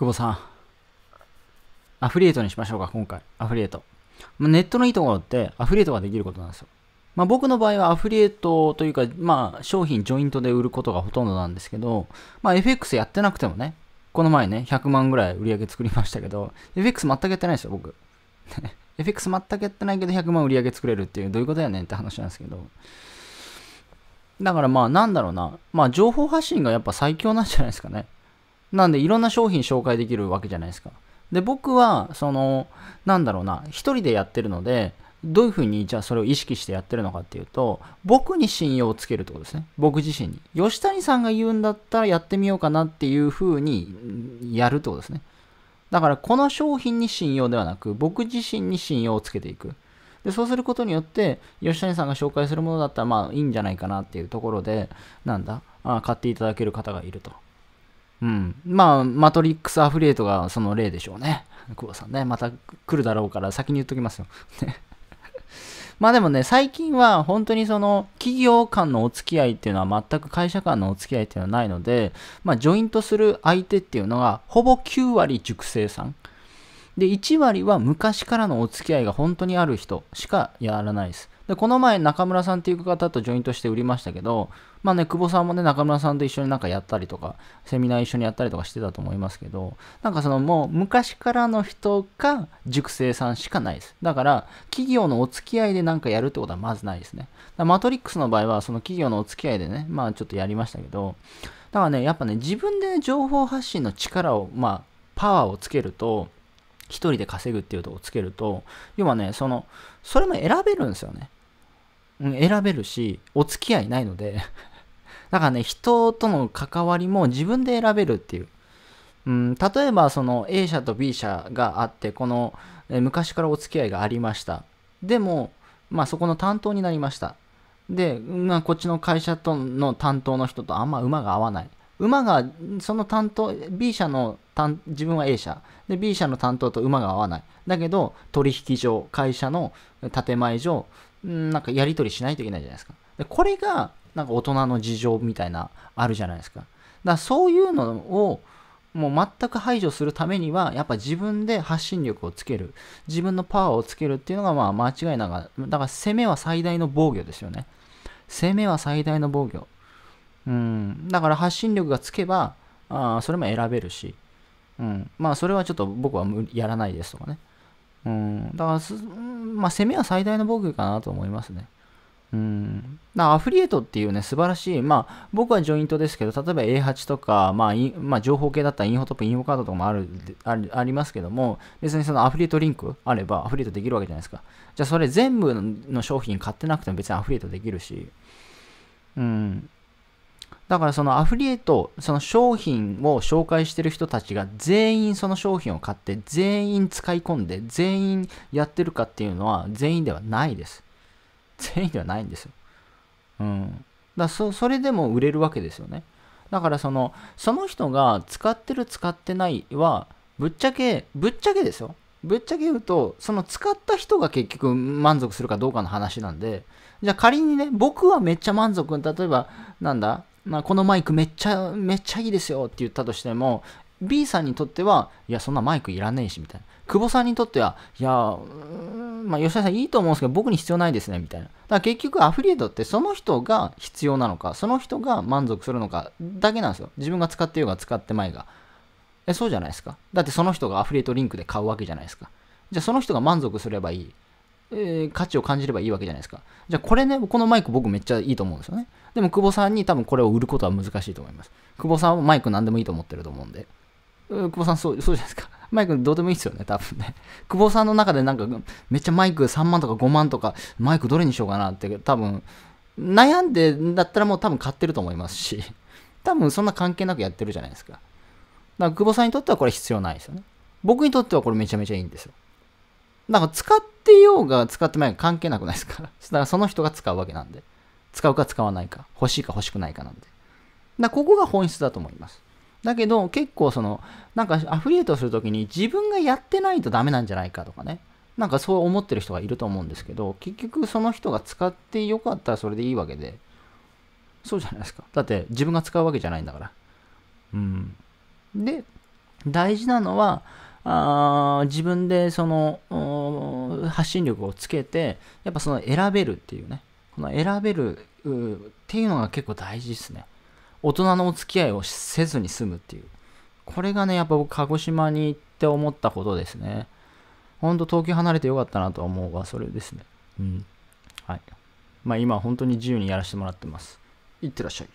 久保さん。アフリエイトにしましょうか、今回。アフリエイト。まネットのいいところってアフリエイトができることなんですよ。まあ、僕の場合はアフリエイトというか、まあ、商品ジョイントで売ることがほとんどなんですけど、まあ、FX やってなくてもね、この前ね、100万ぐらい売り上げ作りましたけど、FX 全くやってないですよ、僕。FX 全くやってないけど100万売り上げ作れるっていう、どういうことやねんって話なんですけど。だからまあ、なんだろうな。まあ、情報発信がやっぱ最強なんじゃないですかね。なんでいろんな商品紹介できるわけじゃないですか。で、僕は、その、なんだろうな、一人でやってるので、どういうふうにじゃあそれを意識してやってるのかっていうと、僕に信用をつけるってことですね。僕自身に。吉谷さんが言うんだったらやってみようかなっていうふうにやるってことですね。だからこの商品に信用ではなく、僕自身に信用をつけていく。でそうすることによって、吉谷さんが紹介するものだったらまあいいんじゃないかなっていうところで、なんだ、あ買っていただける方がいると。うん。まあ、マトリックスアフリエイトがその例でしょうね。久保さんね。また来るだろうから先に言っときますよ。まあでもね、最近は本当にその企業間のお付き合いっていうのは全く会社間のお付き合いっていうのはないので、まあジョイントする相手っていうのがほぼ9割熟成さん。で、1割は昔からのお付き合いが本当にある人しかやらないです。で、この前中村さんっていう方とジョイントして売りましたけど、まあね、久保さんもね、中村さんと一緒になんかやったりとか、セミナー一緒にやったりとかしてたと思いますけど、なんかそのもう昔からの人か塾生さんしかないです。だから、企業のお付き合いでなんかやるってことはまずないですね。マトリックスの場合は、その企業のお付き合いでね、まあちょっとやりましたけど、だからね、やっぱね、自分で、情報発信の力を、まあ、パワーをつけると、一人で稼ぐっていうとこをつけると、要はね、その、それも選べるんですよね。うん、選べるし、お付き合いないので だからね、人との関わりも自分で選べるっていう。うん、例えば、その A 社と B 社があって、この、え昔からお付き合いがありました。でも、まあそこの担当になりました。で、まあ、こっちの会社との担当の人とあんま馬が合わない。馬が、その担当、B 社の担、自分は A 社。で、B 社の担当と馬が合わない。だけど、取引所、会社の建前上、なんかやり取りしないといけないじゃないですか。でこれが、なんか大人の事情みたいな、あるじゃないですか。だからそういうのを、もう全く排除するためには、やっぱ自分で発信力をつける。自分のパワーをつけるっていうのが、まあ間違いながら、だから攻めは最大の防御ですよね。攻めは最大の防御。うん。だから発信力がつけば、あそれも選べるし、うん。まあそれはちょっと僕はやらないですとかね。うん、だからまあ、攻めは最大の防御かなと思いますね。うん、だアフリエイトっていうね、素晴らしい、まあ、僕はジョイントですけど、例えば A8 とか、まあ、まあ、情報系だったらインフォトップ、インフォカードとかもあるありますけども、別にそのアフリエイトリンクあればアフリエイトできるわけじゃないですか。じゃあ、それ全部の商品買ってなくても別にアフリエイトできるし、うん、だからそのアフリエイト、その商品を紹介してる人たちが全員その商品を買って全員使い込んで全員やってるかっていうのは全員ではないです。全員ではないんですよ。うん。だそそれでも売れるわけですよね。だからその、その人が使ってる使ってないは、ぶっちゃけ、ぶっちゃけですよ。ぶっちゃけ言うと、その使った人が結局満足するかどうかの話なんで、じゃあ仮にね、僕はめっちゃ満足、例えば、なんだ、まあ、このマイクめっちゃ、めっちゃいいですよって言ったとしても、B さんにとっては、いや、そんなマイクいらねえし、みたいな。久保さんにとっては、いや、まあ、吉田さんいいと思うんですけど、僕に必要ないですね、みたいな。だから結局、アフリエイトってその人が必要なのか、その人が満足するのかだけなんですよ。自分が使ってようが使ってまいが。え、そうじゃないですか。だってその人がアフリエイトリンクで買うわけじゃないですか。じゃあ、その人が満足すればいい。えー、価値を感じればいいわけじゃないですか。じゃあこれね、このマイク僕めっちゃいいと思うんですよね。でも久保さんに多分これを売ることは難しいと思います。久保さんはマイク何でもいいと思ってると思うんで。久保さんそうそうじゃないですか。マイクどうでもいいですよね、多分ね。久保さんの中でなんかめっちゃマイク3万とか5万とかマイクどれにしようかなって多分悩んでだったらもう多分買ってると思いますし、多分そんな関係なくやってるじゃないですか。だから久保さんにとってはこれ必要ないですよね。僕にとってはこれめちゃめちゃいいんですよ。なんか使ってようが使ってまいが関係なくないですから。だからその人が使うわけなんで。使うか使わないか。欲しいか欲しくないかなんで。だここが本質だと思います。だけど結構その、なんかアフリエイトするときに自分がやってないとダメなんじゃないかとかね。なんかそう思ってる人がいると思うんですけど、結局その人が使ってよかったらそれでいいわけで、そうじゃないですか。だって自分が使うわけじゃないんだから。うん。で、大事なのは、あ自分でその発信力をつけて、やっぱその選べるっていうね、この選べるっていうのが結構大事ですね。大人のお付き合いをせずに済むっていう。これがね、やっぱ僕、鹿児島に行って思ったことですね。ほんと東京離れてよかったなと思うが、それですね。うん。はい。まあ今本当に自由にやらせてもらってます。いってらっしゃい。